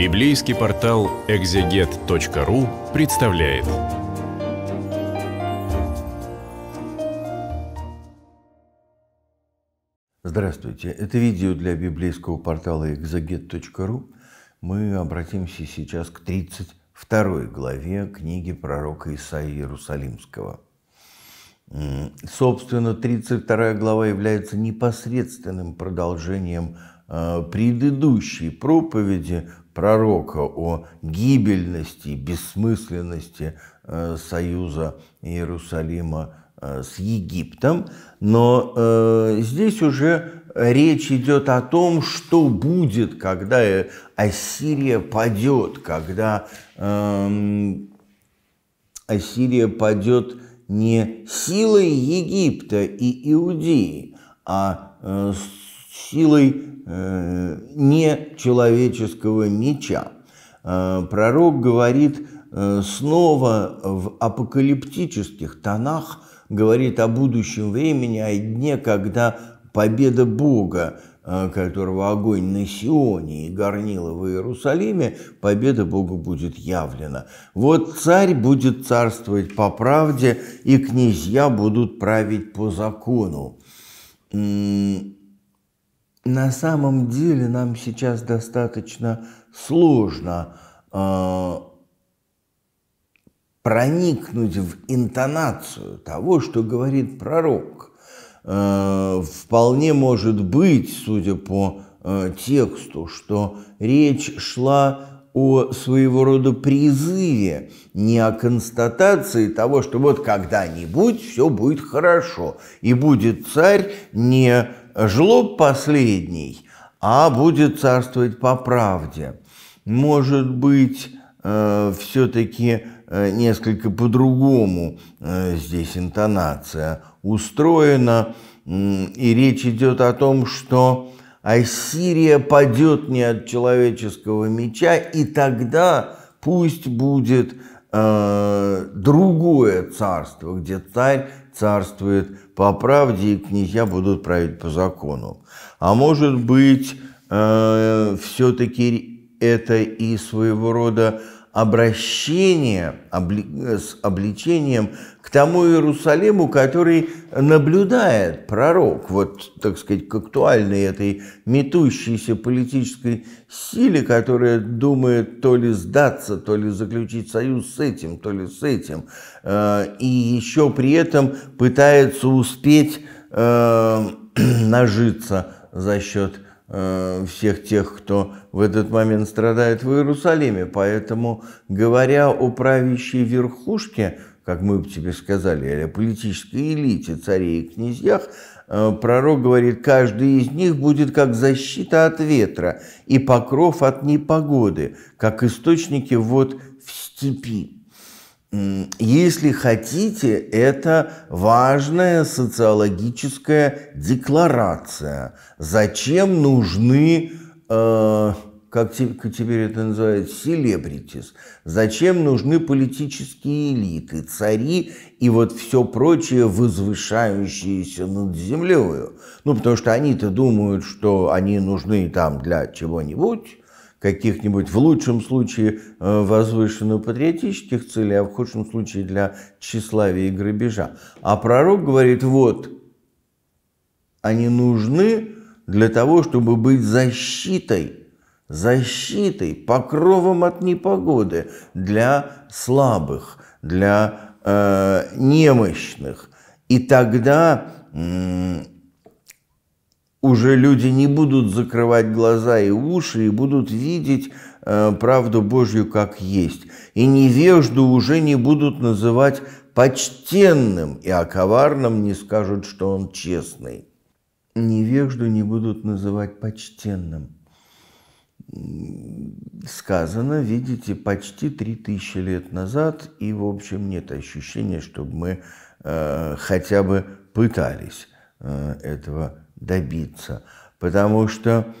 Библейский портал экзегет.ру представляет. Здравствуйте! Это видео для библейского портала экзегет.ру. Мы обратимся сейчас к 32 главе книги пророка Исаии Иерусалимского. Собственно, 32 глава является непосредственным продолжением Э, предыдущей проповеди пророка о гибельности, бессмысленности э, союза Иерусалима э, с Египтом, но здесь уже речь идет о том, что будет, когда Ассирия падет, когда э, Ассирия падет не силой Египта и Иудеи, а силой э, нечеловеческого меча. Э, пророк говорит э, снова в апокалиптических тонах, говорит о будущем времени, о дне, когда победа Бога, э, которого огонь на Сионе и горнила в Иерусалиме, победа Богу будет явлена. Вот царь будет царствовать по правде, и князья будут править по закону на самом деле нам сейчас достаточно сложно э, проникнуть в интонацию того, что говорит пророк. Э, вполне может быть, судя по э, тексту, что речь шла о своего рода призыве, не о констатации того, что вот когда-нибудь все будет хорошо, и будет царь не Жлоб последний, а будет царствовать по правде. Может быть, э, все-таки э, несколько по-другому э, здесь интонация устроена, и речь идет о том, что Ассирия падет не от человеческого меча, и тогда пусть будет э, другое царство, где царь царствует по правде князья будут править по закону. А может быть, э, все-таки это и своего рода обращение с обличением к тому Иерусалиму, который наблюдает пророк, вот, так сказать, к актуальной этой метущейся политической силе, которая думает то ли сдаться, то ли заключить союз с этим, то ли с этим, э, и еще при этом пытается успеть э, нажиться за счет Э, всех тех, кто в этот момент страдает в Иерусалиме. Поэтому, говоря о правящей верхушке, как мы бы тебе сказали, или о политической элите, царей и князьях, э, пророк говорит, каждый из них будет как защита от ветра и покров от непогоды, как источники вод в степи. Если хотите, это важная социологическая декларация. Зачем нужны, э, как теперь это называют, селебритис? Зачем нужны политические элиты, цари и вот все прочее, возвышающиеся над землею? Ну, потому что они-то думают, что они нужны там для чего-нибудь, каких-нибудь, в лучшем случае, э, возвышенно-патриотических целей, а в худшем случае для тщеславия и грабежа. А пророк говорит, вот, они нужны для того, чтобы быть защитой, защитой, покровом от непогоды для слабых, для э, немощных. И тогда уже люди не будут закрывать глаза и уши и будут видеть э, правду Божью как есть. И невежду уже не будут называть почтенным, и о коварном не скажут, что он честный. Невежду не будут называть почтенным. Сказано, видите, почти три тысячи лет назад, и, в общем, нет ощущения, чтобы мы э, хотя бы пытались э, этого добиться, потому что,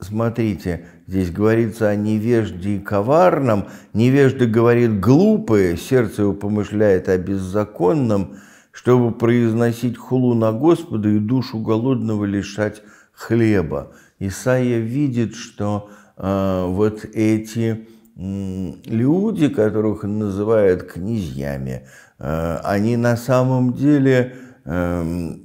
смотрите, здесь говорится о невежде и коварном, невежда говорит глупое, сердце его помышляет о беззаконном, чтобы произносить хулу на Господа и душу голодного лишать хлеба. Исаия видит, что э, вот эти э, люди, которых называют князьями, Э, они на самом деле эм,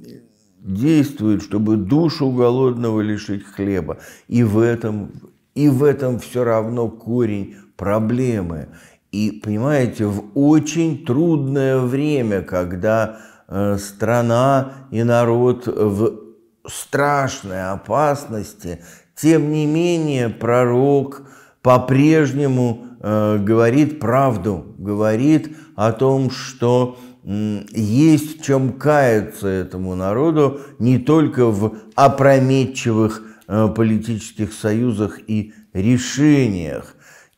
действуют, чтобы душу голодного лишить хлеба. И в этом, и в этом все равно корень проблемы. И, понимаете, в очень трудное время, когда э, страна и народ в страшной опасности, тем не менее пророк – по-прежнему э, говорит правду, говорит о том, что э, есть в чем каяться этому народу не только в опрометчивых э, политических союзах и решениях.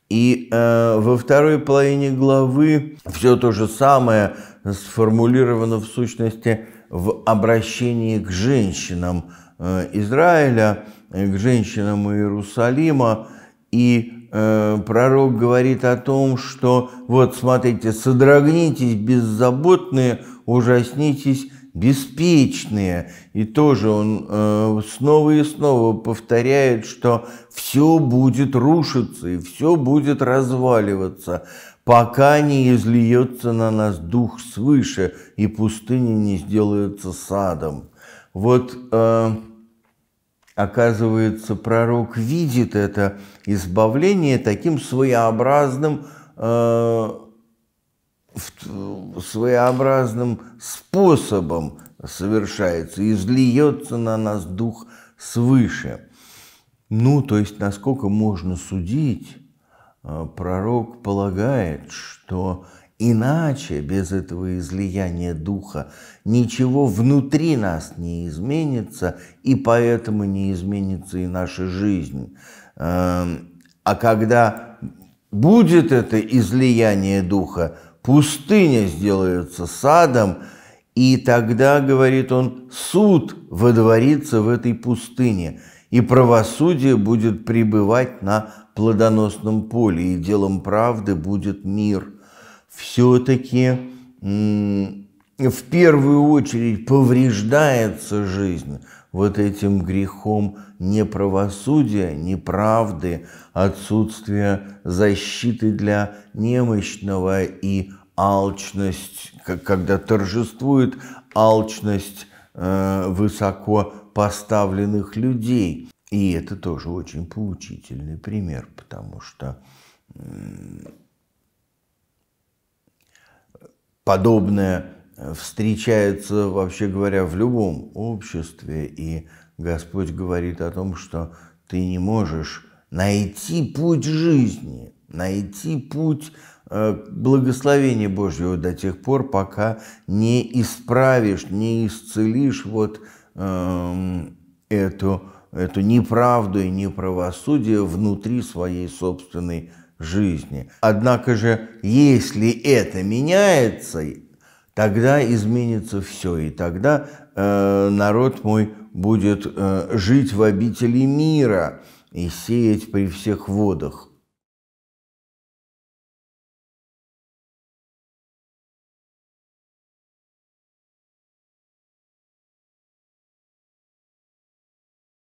И э, во второй половине главы все то же самое сформулировано в сущности в обращении к женщинам э, Израиля, э, к женщинам Иерусалима и э, пророк говорит о том, что вот смотрите, содрогнитесь беззаботные, ужаснитесь беспечные. И тоже он э, снова и снова повторяет, что все будет рушиться и все будет разваливаться, пока не излиется на нас дух свыше и пустыня не сделается садом. Вот э, Оказывается, пророк видит это избавление таким своеобразным, э, своеобразным способом совершается, изльется на нас дух свыше. Ну, то есть, насколько можно судить, э, пророк полагает, что Иначе без этого излияния духа ничего внутри нас не изменится, и поэтому не изменится и наша жизнь. Эм, а когда будет это излияние духа, пустыня сделается садом, и тогда, говорит он, суд водворится в этой пустыне, и правосудие будет пребывать на плодоносном поле, и делом правды будет мир – все-таки в первую очередь повреждается жизнь вот этим грехом неправосудия, неправды, отсутствия защиты для немощного и алчность, когда торжествует алчность э, высоко поставленных людей. И это тоже очень поучительный пример, потому что подобное э, встречается, вообще говоря, в любом обществе, и Господь говорит о том, что ты не можешь найти путь жизни, найти путь э, благословения Божьего до тех пор, пока не исправишь, не исцелишь вот э, эту, эту неправду и неправосудие внутри своей собственной жизни. Однако же, если это меняется, тогда изменится все, и тогда э, народ мой будет э, жить в обители мира и сеять при всех водах.